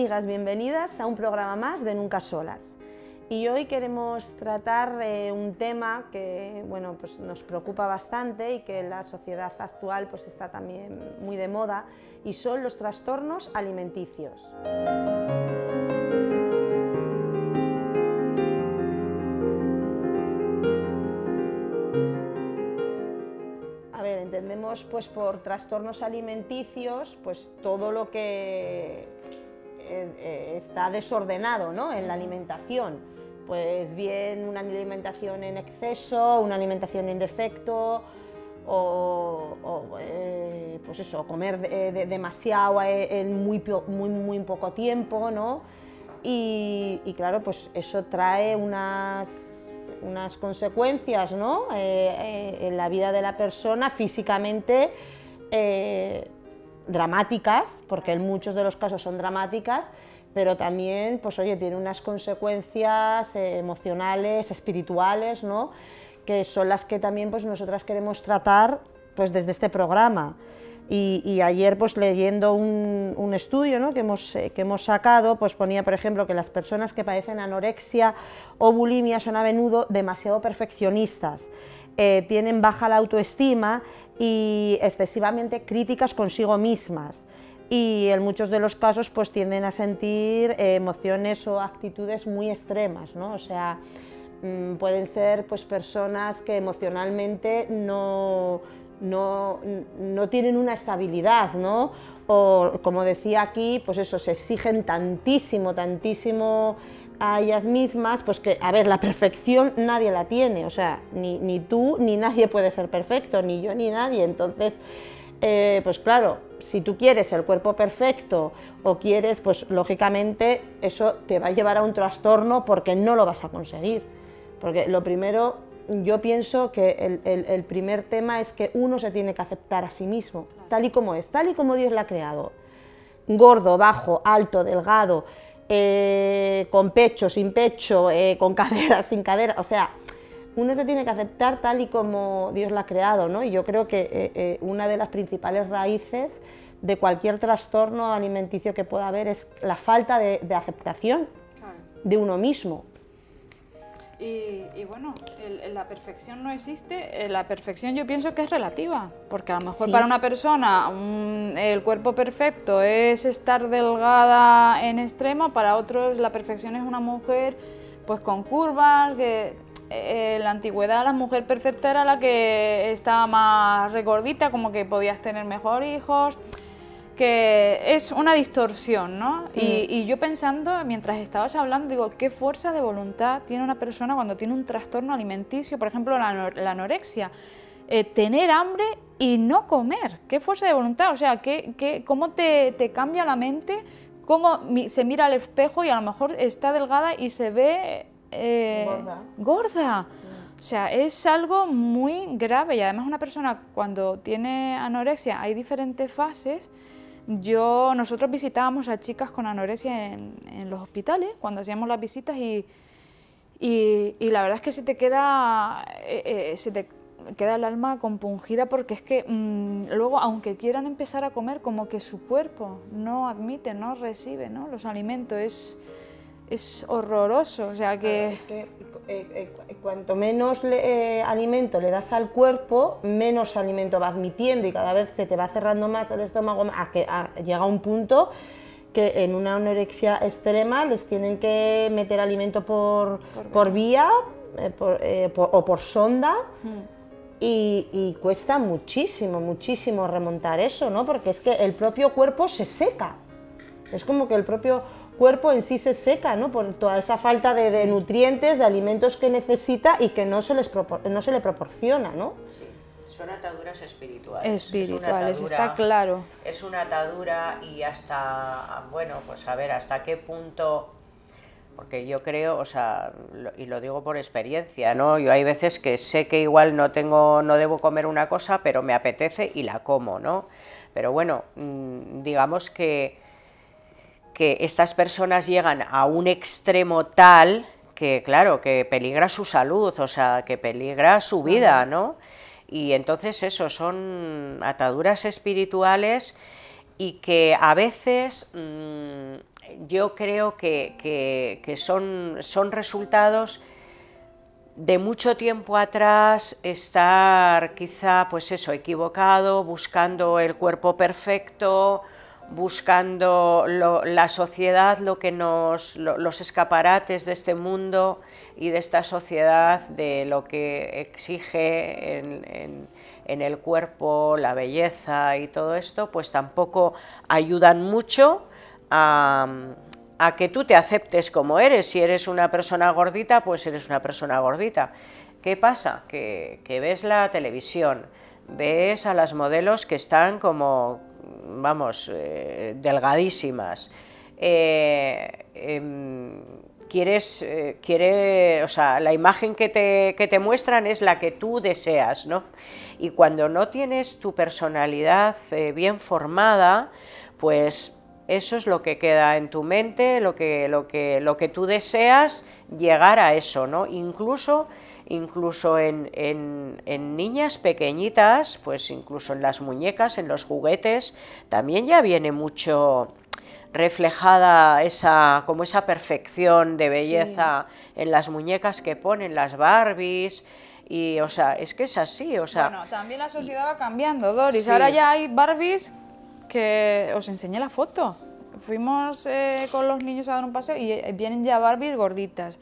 Amigas, bienvenidas a un programa más de Nunca Solas. Y hoy queremos tratar eh, un tema que bueno, pues nos preocupa bastante y que en la sociedad actual pues está también muy de moda y son los trastornos alimenticios. pues por trastornos alimenticios, pues todo lo que eh, está desordenado en la alimentación. Pues bien, una alimentación en exceso, una alimentación en defecto, o, eh, pues eso, comer demasiado eh, en muy, muy, poco tiempo, ¿no? Y, claro, pues eso trae unas, unas consecuencias, ¿no? en la vida de la persona físicamente dramáticas, porque en muchos de los casos son dramáticas, pero también, pues oye, tiene unas consecuencias eh, emocionales, espirituales, ¿no? Que son las que también pues nosotras queremos tratar pues desde este programa. Y, ayer pues leyendo un, estudio ¿no? que, hemos, eh, que hemos sacado, pues ponía por ejemplo que las personas que padecen anorexia o bulimia son a menudo demasiado perfeccionistas, eh, tienen baja la autoestima y excesivamente críticas consigo mismas y en muchos de los casos pues tienden a sentir emociones o actitudes muy extremas, ¿no? O sea, mm, pueden ser pues personas que emocionalmente no, no, no tienen una estabilidad, ¿no? O como decía aquí, pues eso, se exigen tantísimo, tantísimo a ellas mismas, pues que, a ver, la perfección nadie la tiene, o sea, ni, tú ni nadie puede ser perfecto, ni yo ni nadie, entonces... Eh, pues claro, si tú quieres el cuerpo perfecto o quieres, pues lógicamente eso te va a llevar a un trastorno porque no lo vas a conseguir. Porque lo primero, yo pienso que el, el primer tema es que uno se tiene que aceptar a sí mismo, tal y como es, tal y como Dios la ha creado. Gordo, bajo, alto, delgado, eh, con pecho, sin pecho, eh, con cadera, sin cadera, o sea, uno se tiene que aceptar tal y como Dios la ha creado, ¿no? Y yo creo que eh, una de las principales raíces de cualquier trastorno alimenticio que pueda haber es la falta de aceptación de uno mismo. Y, bueno, la perfección no existe. Eh, la perfección yo pienso que es relativa, porque a lo mejor para una persona el cuerpo perfecto es estar delgada en extremo, para otros la perfección es una mujer pues con curvas, que eh, en la antigüedad la mujer perfecta era la que estaba más recordita, como que podías tener mejor hijos que es una distorsión, ¿no? Mm. Y, yo pensando, mientras estabas hablando, digo, ¿qué fuerza de voluntad tiene una persona cuando tiene un trastorno alimenticio, por ejemplo, la, anorexia? Eh, tener hambre y no comer. ¿Qué fuerza de voluntad? O sea, ¿qué, qué, cómo te, te cambia la mente? ¿Cómo se mira al espejo y a lo mejor está delgada y se ve eh, gorda. Mm. O sea, es algo muy grave y además una persona cuando tiene anorexia hay diferentes fases yo, nosotros visitábamos a chicas con anorexia en, los hospitales cuando hacíamos las visitas y, y, la verdad es que se te queda, eh, eh, te queda el alma compungida porque es que mm, luego, aunque quieran empezar a comer, como que su cuerpo no admite, no recibe ¿no? los alimentos. Es, es horroroso. O sea que. Es que eh, eh, eh, cuanto menos alimento le das al cuerpo, menos alimento va admitiendo y cada vez se te va cerrando más el estómago. A que, llega un punto que en una anorexia extrema les tienen que meter alimento por, por, vía o por sonda. Hmm. y, cuesta muchísimo, muchísimo remontar eso, ¿no? Porque es que el propio cuerpo se seca. Es como que el propio cuerpo en sí se seca, ¿no? Por toda esa falta de, nutrientes, de alimentos que necesita y que no se, les no se le proporciona, ¿no? Sí. Son ataduras espirituales. Espirituales, está claro. Es una atadura y hasta, bueno, pues a ver, hasta qué punto porque yo creo, o sea, y lo digo por experiencia, ¿no? Yo hay veces que sé que igual no tengo, no debo comer una cosa, pero me apetece y la como, ¿no? Pero bueno, mm, digamos que que estas personas llegan a un extremo tal que, claro, que peligra su salud, o sea, que peligra su vida, ¿no? Y entonces eso, son ataduras espirituales y que a veces mm, yo creo que, que, que son, son resultados de mucho tiempo atrás estar quizá pues eso equivocado buscando el cuerpo perfecto buscando la sociedad, lo que nos, los escaparates de este mundo y de esta sociedad, de lo que exige en, el cuerpo, la belleza y todo esto, pues tampoco ayudan mucho a, que tú te aceptes como eres. Si eres una persona gordita, pues eres una persona gordita. ¿Qué pasa? Que, que ves la televisión, ves a las modelos que están como vamos, eh, delgadísimas. Eh, em, quieres, eh, quiere, la imagen que te, muestran es la que tú deseas, ¿no? Y cuando no tienes tu personalidad bien formada, pues eso es lo que queda en tu mente, lo que, lo que tú deseas, llegar a eso, ¿no? Incluso incluso en, niñas pequeñitas, pues incluso en las muñecas, en los juguetes, también ya viene mucho reflejada esa como esa perfección de belleza en las muñecas que ponen las Barbies y o sea, es que es así, o sea, bueno, también la sociedad va cambiando, Doris. Ahora ya hay Barbies que os enseñé la foto. Fuimos eh, con los niños a dar un paseo y eh, vienen ya Barbies gorditas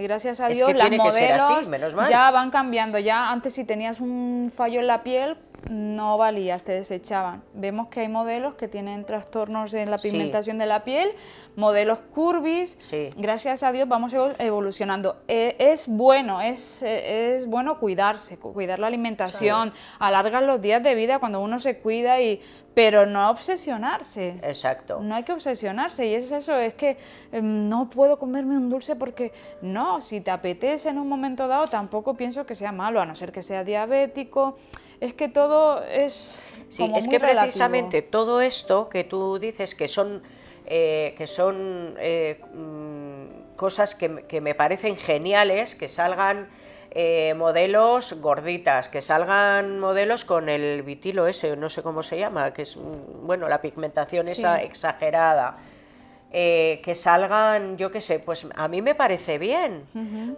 gracias a Dios las modelos ya van cambiando. Ya antes si tenías un fallo en la piel no valías, te desechaban. Vemos que hay modelos que tienen trastornos en la pigmentación de la piel, modelos curvis. Gracias a Dios vamos evolucionando. E-, es bueno, es, e-, es bueno cuidarse, cuidar la alimentación, alargar los días de vida cuando uno se cuida y pero no obsesionarse. Exacto. No hay que obsesionarse y es eso, es que em, no puedo comerme un dulce porque no, si te apetece en un momento dado tampoco pienso que sea malo, a no ser que sea diabético. Es que todo es... Sí, es que precisamente todo esto que tú dices que son, eh, que son eh, mm, cosas que, que me parecen geniales, que salgan eh, modelos gorditas, que salgan modelos con el vitilo ese, no sé cómo se llama, que es, mm, bueno, la pigmentación esa exagerada. Eh, que salgan, yo qué sé, pues a mí me parece bien,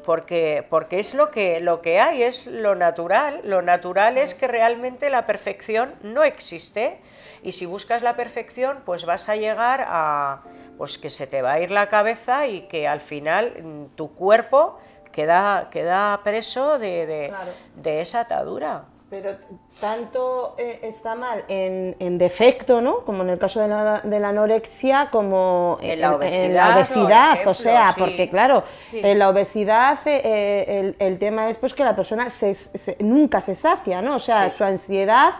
porque, porque es lo que, lo que hay, es lo natural. Lo natural es que realmente la perfección no existe y si buscas la perfección, pues vas a llegar a, pues que se te va a ir la cabeza y que al final mm, tu cuerpo queda, preso de, esa atadura. Pero tanto eh, está mal en, defecto, ¿no? Como en el caso de la, anorexia, como en, la obesidad. o sea, porque claro, en la obesidad el, tema es pues que la persona nunca se sacia, ¿no? O sea, su ansiedad...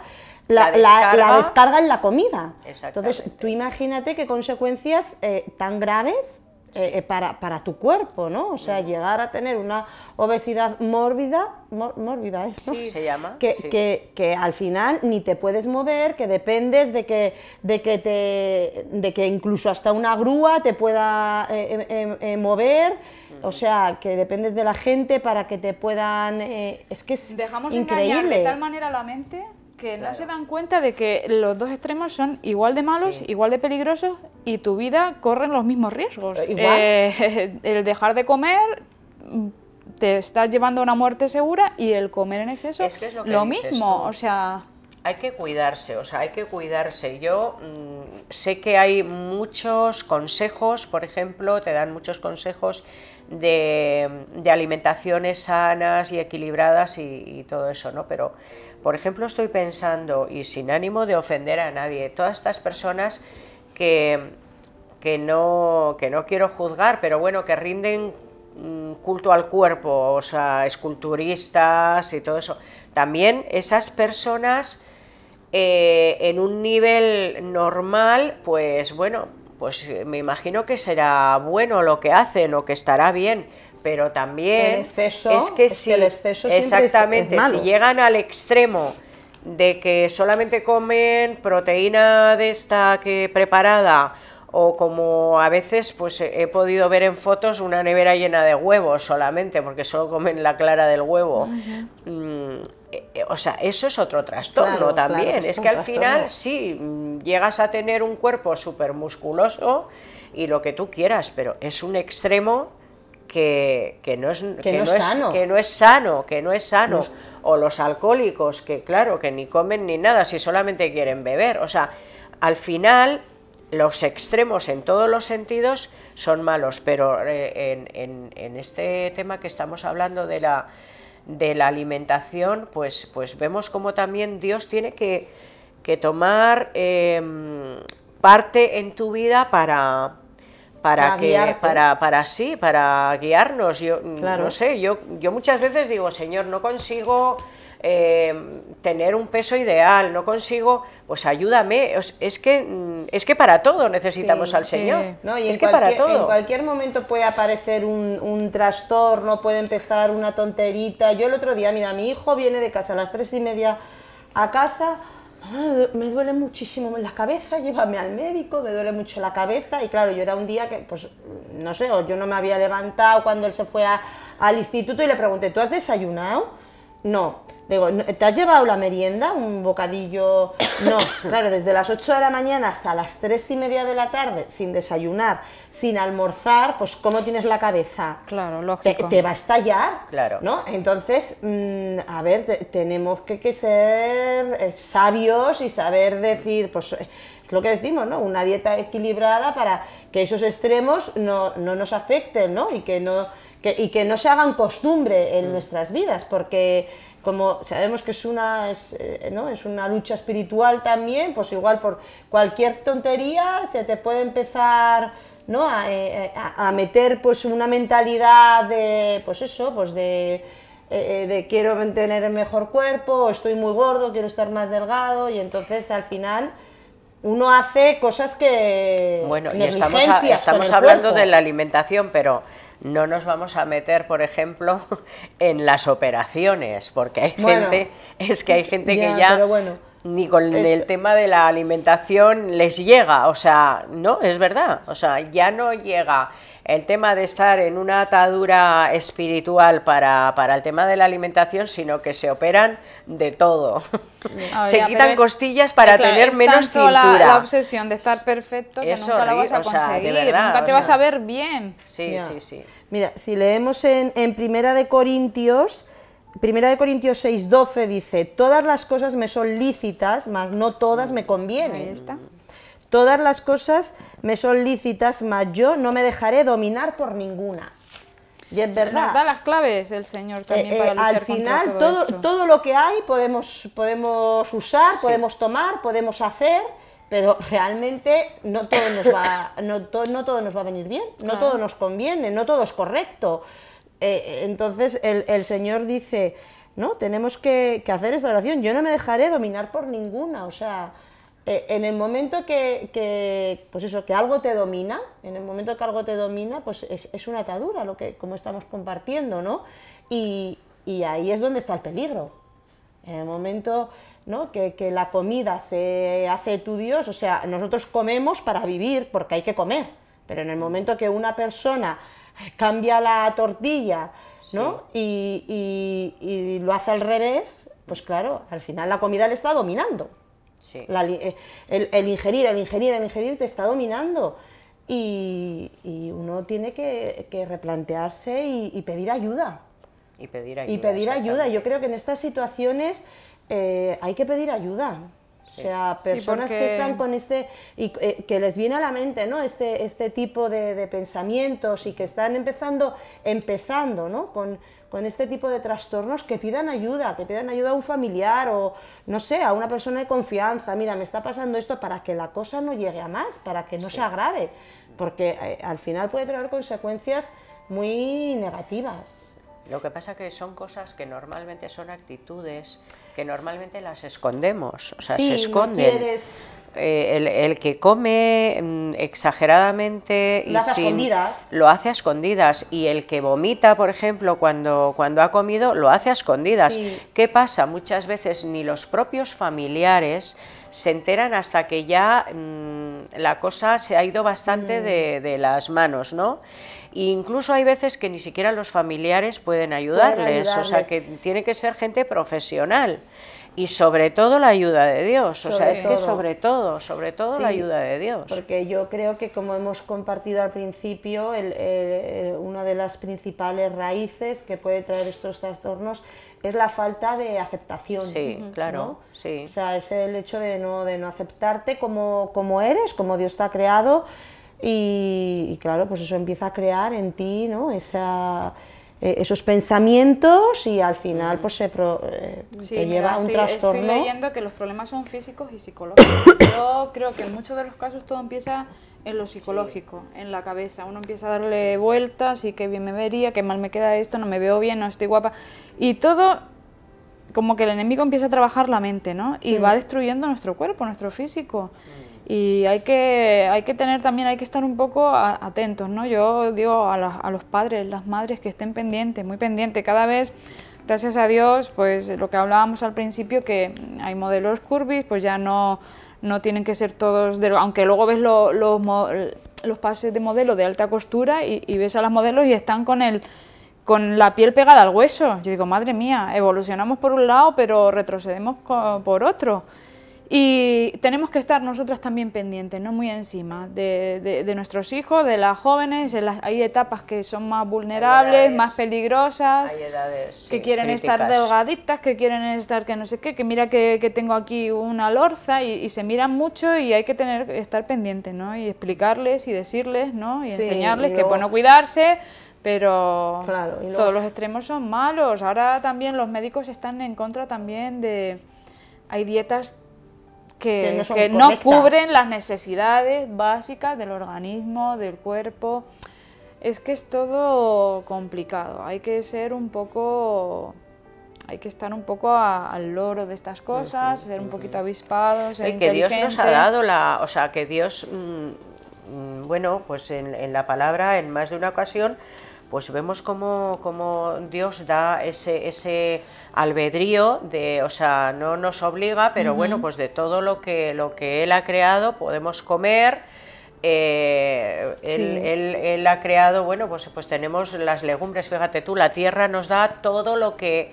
La, descarga. en la comida. Entonces, tú imagínate qué consecuencias eh, tan graves eh, eh, para, para, tu cuerpo, ¿no? O sea, llegar a tener una obesidad mórbida, mórbida ¿eh? ¿no? se llama. Que, que, al final ni te puedes mover, que dependes de que, de que, te, de que incluso hasta una grúa te pueda em, em, em, mover, o sea, que dependes de la gente para que te puedan... es que es Dejamos increíble. engañar de tal manera la mente que no se dan cuenta de que los dos extremos son igual de malos, igual de peligrosos y tu vida corre los mismos riesgos. Eh, ¿Igual? Eh, el dejar de comer te estás llevando a una muerte segura y el comer en exceso es, lo, mismo, o sea... Hay que cuidarse, o sea, hay que cuidarse. Yo mm, sé que hay muchos consejos, por ejemplo, te dan muchos consejos de, alimentaciones sanas y equilibradas y, y todo eso, ¿no? Pero por ejemplo, estoy pensando, y sin ánimo de ofender a nadie, todas estas personas que, que, no, quiero juzgar, pero bueno, que rinden mm, culto al cuerpo, o sea, esculturistas y todo eso. También esas personas eh, en un nivel normal, pues bueno, pues me imagino que será bueno lo que hacen o que estará bien pero también es que, si, el exceso exactamente, si llegan al extremo de que solamente comen proteína de esta que preparada o como a veces pues he podido ver en fotos una nevera llena de huevos solamente porque solo comen la clara del huevo. Mm, eh, o sea, eso es otro trastorno también. es, que al final sí mm, llegas a tener un cuerpo súper musculoso y lo que tú quieras, pero es un extremo que, no, es, que, no, es, sano. que no es sano, que no es sano. O los alcohólicos, que claro, que ni comen ni nada, si solamente quieren beber. O sea, al final los extremos en todos los sentidos son malos, pero eh, en, este tema que estamos hablando de la, de la alimentación, pues, pues vemos como también Dios tiene que, tomar em, parte en tu vida para, para, que para para sí para guiarnos yo mm, no sé yo yo muchas veces digo señor no consigo eh, tener un peso ideal no consigo pues ayúdame es, que mm, es que para todo necesitamos al señor es que para todo en cualquier momento puede aparecer un, un, trastorno puede empezar una tonterita yo el otro día mira mi hijo viene de casa a las tres y media a casa Ah, me duele muchísimo la cabeza, llévame al médico, me duele mucho la cabeza. Y claro, yo era un día que, pues, no sé, yo no me había levantado cuando él se fue al instituto y le pregunté, ¿tú has desayunado? No. Digo, ¿te has llevado la merienda? ¿Un bocadillo? No. Claro, desde las 8 de la mañana hasta las 3 y media de la tarde, sin desayunar, sin almorzar, pues ¿cómo tienes la cabeza? Claro, lógico. Te, te va a estallar. Claro. ¿No? Entonces, mm, a ver, tenemos que, ser eh, sabios y saber decir, pues. Eh, es lo que decimos, ¿no? Una dieta equilibrada para que esos extremos no, no nos afecten, ¿no? Y que no, y que no se hagan costumbre en mm. nuestras vidas, porque como sabemos que es una, eh, es, una lucha espiritual también, pues igual por cualquier tontería se te puede empezar... Eh, eh, a, meter pues una mentalidad de pues eso pues de, quiero tener el mejor cuerpo estoy muy gordo quiero estar más delgado y entonces al final uno hace cosas que bueno y estamos, estamos hablando de la alimentación pero no nos vamos a meter, por ejemplo, en las operaciones, porque hay gente, es que hay gente ya, que ya ni con el tema de la alimentación les llega, o sea, no, es verdad, o sea, ya no llega el tema de estar en una atadura espiritual para, el tema de la alimentación, sino que se operan de todo. se quitan costillas para tener menos cintura. La, la, obsesión de estar perfecto que nunca la vas a conseguir, nunca te vas a ver bien. Sí, sí, sí. Mira, si leemos en, en Primera de Corintios Primera de Corintios 6, 12 dice, todas las cosas me son lícitas, mas no todas me convienen. Todas las cosas me son lícitas, mas yo no me dejaré dominar por ninguna. Y es verdad. Nos da las claves el Señor eh, también eh, para Al final, todo, todo, lo que hay podemos, podemos usar, podemos tomar, podemos hacer, pero realmente no todo nos va, no, todo nos va a venir bien, no todo nos conviene, no todo es correcto. Eh, eh, entonces el, Señor dice, no, tenemos que, hacer esta oración, yo no me dejaré dominar por ninguna, o sea, eh, en el momento que, pues eso, que algo te domina, en el momento que algo te domina, pues es, una atadura, lo que, como estamos compartiendo, ¿no? Y, ahí es donde está el peligro. En el momento ¿no? Que, que, la comida se hace tu Dios, o sea, nosotros comemos para vivir porque hay que comer, pero en el momento que una persona cambia la tortilla, ¿no? Y, lo hace al revés, pues claro, al final la comida le está dominando. Eh, el, ingerir, el ingerir, el ingerir te está dominando. Y, uno tiene que, replantearse y, pedir ayuda. Y pedir ayuda. Y pedir ayuda. Yo creo que en estas situaciones eh, hay que pedir ayuda. O sea, personas que están con este, y eh, que les viene a la mente, ¿no? Este, este tipo de, pensamientos y que están empezando, empezando, ¿no? Con, este tipo de trastornos que pidan ayuda, que pidan ayuda a un familiar o, no sé, a una persona de confianza. Mira, me está pasando esto para que la cosa no llegue a más, para que no se agrave, porque eh, al final puede traer consecuencias muy negativas. Lo que pasa que son cosas que normalmente son actitudes que normalmente las escondemos, o sea, se esconden. Eh, el, que come mm, exageradamente lo hace escondidas. lo hace a escondidas y el que vomita, por ejemplo, cuando, cuando ha comido, lo hace a escondidas. ¿Qué pasa? Muchas veces ni los propios familiares se enteran hasta que ya mm, la cosa se ha ido bastante de, mm. de, las manos, ¿no? incluso hay veces que ni siquiera los familiares pueden ayudarles. o sea que tiene que ser gente profesional y sobre todo la ayuda de Dios. O sea, es que sobre todo, sobre todo la ayuda de Dios. Porque yo creo que como hemos compartido al principio, una de las principales raíces que puede traer estos trastornos es la falta de aceptación. Sí, claro. Sí. O sea, es el hecho de no, de no aceptarte como, como eres, como Dios te ha creado. Y, y claro, pues eso empieza a crear en ti, ¿no? Esa eh, esos pensamientos y al final pues se eh, lleva a un estoy, Estoy leyendo que los problemas son físicos y psicológicos. Yo creo que en muchos de los casos todo empieza en lo psicológico, en la cabeza. Uno empieza a darle vueltas y qué bien me vería, qué mal me queda esto, no me veo bien, no estoy guapa. Y todo como que el enemigo empieza a trabajar la mente, ¿no? Y va destruyendo nuestro cuerpo, nuestro físico y hay que, hay que tener también, hay que estar un poco atentos, ¿no? Yo digo a, los padres, las madres que estén pendientes, muy pendientes, cada vez, gracias a Dios, pues lo que hablábamos al principio, que hay modelos curvis, pues ya no, no tienen que ser todos, de, aunque luego ves los, los, pases de modelo de alta costura y, ves a las modelos y están con el con la piel pegada al hueso. Yo digo, madre mía, evolucionamos por un lado, pero retrocedemos por otro. Y tenemos que estar nosotras también pendientes, ¿no? muy encima de, de, nuestros hijos, de las jóvenes. hay etapas que son más vulnerables, más peligrosas, que quieren estar delgaditas, que quieren estar que no sé qué, que mira que, que tengo aquí una lorza y, se miran mucho y hay que tener estar pendientes ¿no? y explicarles y decirles ¿no? y enseñarles que bueno cuidarse, pero todos los extremos son malos. Ahora también los médicos están en contra también de... Hay dietas que, no, cubren las necesidades básicas del organismo, del cuerpo. Es que es todo complicado, hay que ser un poco... Hay que estar un poco al loro de estas cosas, ser un poquito avispados. que Dios nos ha dado la... O sea, que Dios, mm, mm, bueno, pues en la palabra, en más de una ocasión, pues vemos cómo, Dios da ese, albedrío de, o sea, no nos obliga, pero bueno, pues de todo lo que, lo que Él ha creado podemos comer. Eh, él, ha creado, bueno, pues, pues tenemos las legumbres, fíjate tú, la tierra nos da todo lo que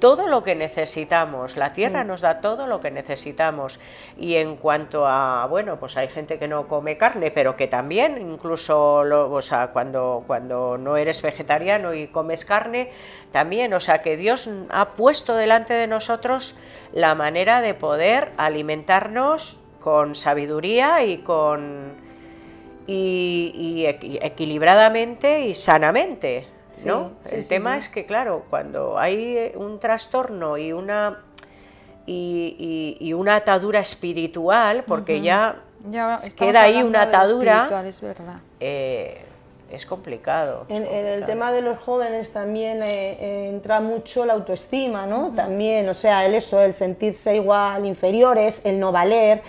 todo lo que necesitamos, la tierra mm. nos da todo lo que necesitamos. Y en cuanto a, bueno, pues hay gente que no come carne, pero que también, incluso, cuando, cuando no eres vegetariano y comes carne, también, o sea, que Dios ha puesto delante de nosotros la manera de poder alimentarnos con sabiduría y con... y equilibradamente y sanamente. ¿no? el tema es que, claro, cuando hay eh, un trastorno y una, y, una atadura espiritual, porque ya, queda ahí una atadura, es eh, es complicado. En, el tema de los jóvenes también eh, eh, entra mucho la autoestima, ¿no? También, o sea, el eso, el sentirse igual, inferiores, el no valer,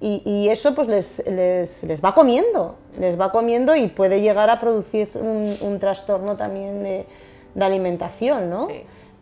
y, eso pues les, va comiendo, les va comiendo y puede llegar a producir un, trastorno también de, alimentación, ¿no?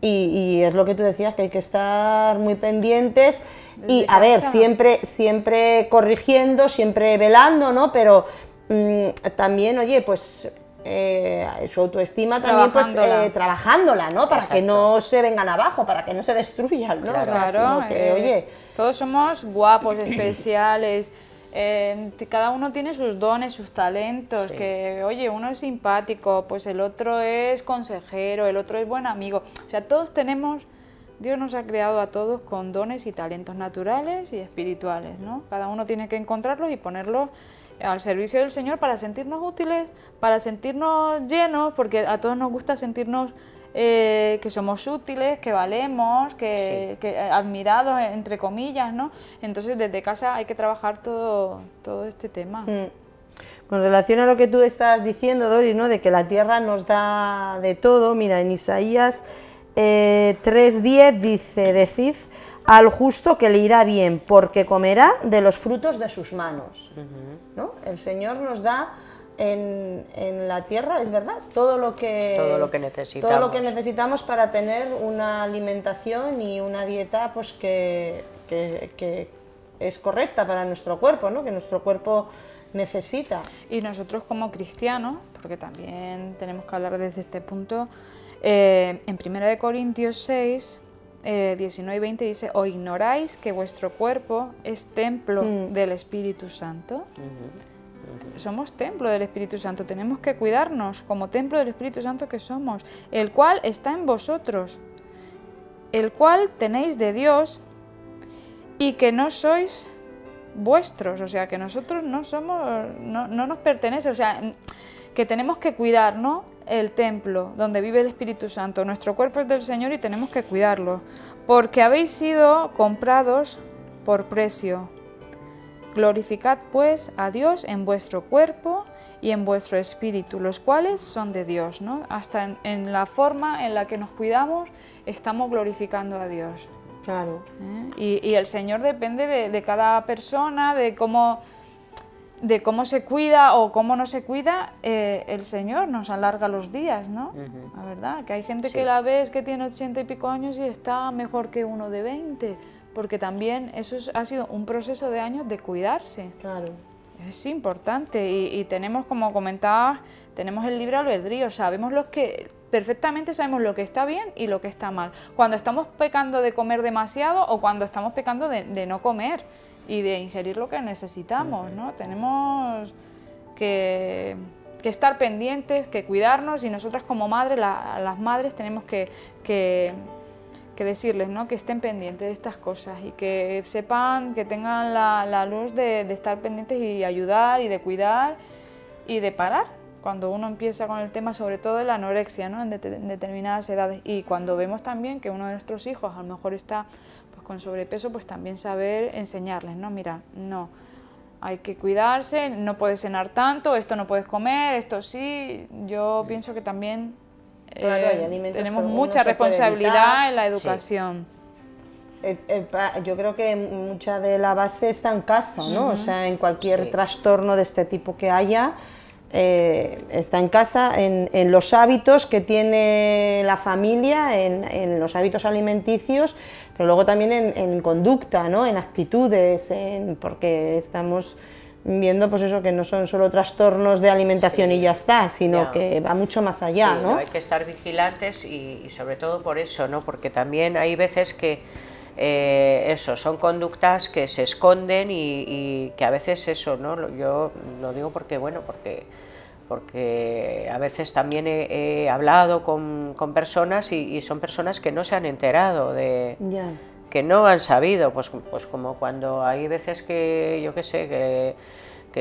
Y, es lo que tú decías, que hay que estar muy pendientes y, a ver, siempre, siempre corrigiendo, siempre velando, ¿no? Pero Mm, también, oye, pues eh, su autoestima también pues, trabajándola. pues trabajándola, ¿no? Para que no se vengan abajo, para que no se destruyan, ¿no? Claro, que, eh, oye... Todos somos guapos, especiales. Em, cada uno tiene sus dones, sus talentos, que oye, uno es simpático, pues el otro es consejero, el otro es buen amigo. O sea, todos tenemos, Dios nos ha creado a todos con dones y talentos naturales y espirituales, ¿no? Cada uno tiene que encontrarlos y ponerlos al servicio del Señor para sentirnos útiles, para sentirnos llenos, porque a todos nos gusta sentirnos eh, que somos útiles, que valemos, que, eh, admirados, entre comillas, ¿no? Entonces desde casa hay que trabajar todo, todo este tema. Mm. Con relación a lo que tú estás diciendo, Doris, ¿no? de que la tierra nos da de todo, mira, en Isaías 3.10 eh, dice, decid, al justo que le irá bien, porque comerá de los frutos de sus manos. El Señor nos da en, la tierra, es verdad, todo lo, que, todo lo que necesitamos. lo que necesitamos para tener una alimentación y una dieta pues, que, es correcta para nuestro cuerpo, ¿no? que nuestro cuerpo necesita. Y nosotros como cristianos, porque también tenemos que hablar desde este punto, eh, en 1 Corintios 6 19 eh, y 20 dice, o ignoráis que vuestro cuerpo es templo mm. del Espíritu Santo. Somos templo del Espíritu Santo, tenemos que cuidarnos como templo del Espíritu Santo que somos, el cual está en vosotros, el cual tenéis de Dios y que no sois vuestros, o sea, que nosotros no somos, no, no nos pertenece, o sea, que tenemos que cuidarnos el templo donde vive el Espíritu Santo. Nuestro cuerpo es del Señor y tenemos que cuidarlo, porque habéis sido comprados por precio. Glorificad pues a Dios en vuestro cuerpo y en vuestro espíritu, los cuales son de Dios. ¿no? Hasta en, la forma en la que nos cuidamos, estamos glorificando a Dios. Claro. ¿Eh? Y, el Señor depende de cada persona, de cómo de cómo se cuida o cómo no se cuida, eh, el Señor nos alarga los días, ¿no? La verdad, que hay gente que la ves que tiene ochenta y pico años y está mejor que uno de veinte, porque también eso ha sido un proceso de años de cuidarse. Claro. Es importante y, tenemos, como comentabas, tenemos el libre albedrío, sabemos los que perfectamente sabemos lo que está bien y lo que está mal. Cuando estamos pecando de comer demasiado o cuando estamos pecando de no comer y de ingerir lo que necesitamos, ¿no? Tenemos que, estar pendientes, que cuidarnos y nosotras como madres, las madres tenemos que, decirles ¿no? que estén pendientes de estas cosas y que sepan, que tengan la, luz de, estar pendientes y ayudar y de cuidar y de parar, cuando uno empieza con el tema sobre todo de la anorexia ¿no? en, determinadas edades y cuando vemos también que uno de nuestros hijos a lo mejor está con sobrepeso, pues también saber enseñarles, ¿no? Mira, no, hay que cuidarse, no puedes cenar tanto, esto no puedes comer, esto sí. Yo pienso que también eh, tenemos mucha responsabilidad en la educación. Eh, eh, yo creo que mucha de la base está en casa, ¿no? O sea, en cualquier trastorno de este tipo que haya, está en casa, en, los hábitos que tiene la familia, en, en los hábitos alimenticios pero luego también en, conducta, ¿no? en actitudes, porque estamos viendo pues eso que no son solo trastornos de alimentación y ya está, sino que va mucho más allá, ¿no? Hay que estar vigilantes y, sobre todo por eso, ¿no? Porque también hay veces que eh, eso son conductas que se esconden y, y, que a veces eso, ¿no? Yo lo digo porque bueno, porque porque a veces también he, hablado con, personas y, son personas que no se han enterado de... que no han sabido, pues, pues como cuando hay veces que, yo qué sé, que,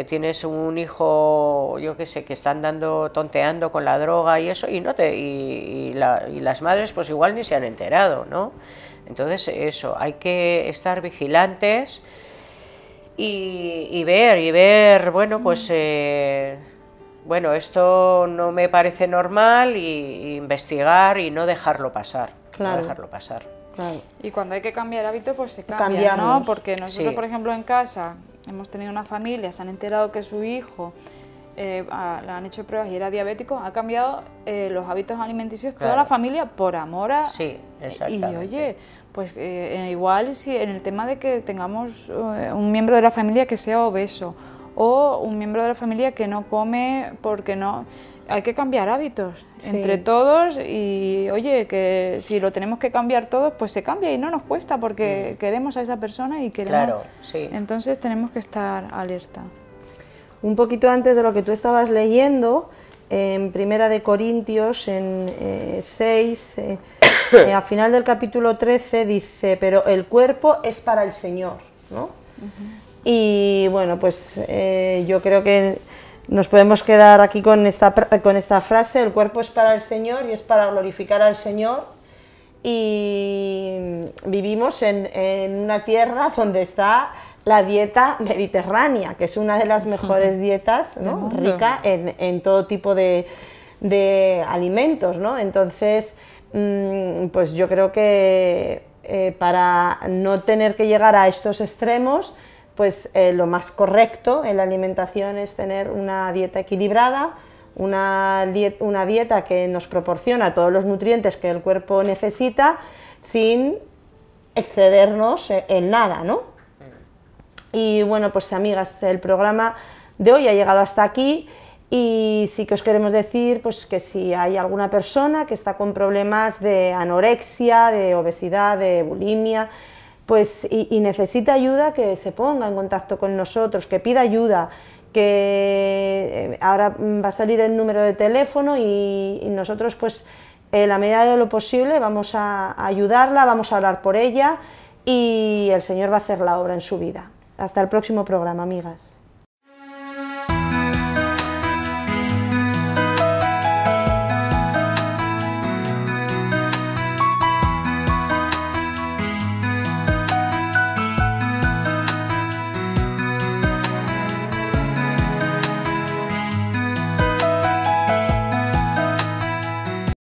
tienes un hijo, yo qué sé, que están dando, tonteando con la droga y eso, y no te, y, las madres pues igual ni se han enterado, ¿no? Entonces eso, hay que estar vigilantes y, ver, y ver, bueno, pues mm. eh, bueno, esto no me parece normal y, investigar y no dejarlo pasar. dejarlo pasar. Y cuando hay que cambiar hábitos, pues se cambia, ¿no? Porque nosotros, por ejemplo, en casa hemos tenido una familia, se han enterado que su hijo eh, le han hecho pruebas y era diabético, ha cambiado eh, los hábitos alimenticios toda la familia por amor a... Sí, Y oye, pues eh, igual si en el tema de que tengamos eh, un miembro de la familia que sea obeso o un miembro de la familia que no come porque no... Hay que cambiar hábitos entre todos y oye, que si lo tenemos que cambiar todos, pues se cambia y no nos cuesta porque mm. queremos a esa persona y queremos... Claro, sí. Entonces tenemos que estar alerta. Un poquito antes de lo que tú estabas leyendo, en Primera de Corintios, en 6, eh, eh, eh, al final del capítulo 13 dice, pero el cuerpo es para el Señor, ¿no? Y bueno, pues eh, yo creo que nos podemos quedar aquí con esta, frase, el cuerpo es para el Señor y es para glorificar al Señor. Y vivimos en, una tierra donde está la dieta mediterránea, que es una de las mejores dietas, rica en, todo tipo de, alimentos. ¿no? Entonces, mm, pues yo creo que eh, para no tener que llegar a estos extremos, pues eh, lo más correcto en la alimentación es tener una dieta equilibrada, una, dieta, una dieta que nos proporciona todos los nutrientes que el cuerpo necesita sin excedernos eh, en nada, ¿no? Y bueno, pues amigas, el programa de hoy ha llegado hasta aquí y sí que os queremos decir pues, que si hay alguna persona que está con problemas de anorexia, de obesidad, de bulimia, pues y, necesita ayuda que se ponga en contacto con nosotros, que pida ayuda, que eh, ahora va a salir el número de teléfono y, nosotros pues en la medida de lo posible vamos a, ayudarla, vamos a hablar por ella y el Señor va a hacer la obra en su vida. Hasta el próximo programa, amigas.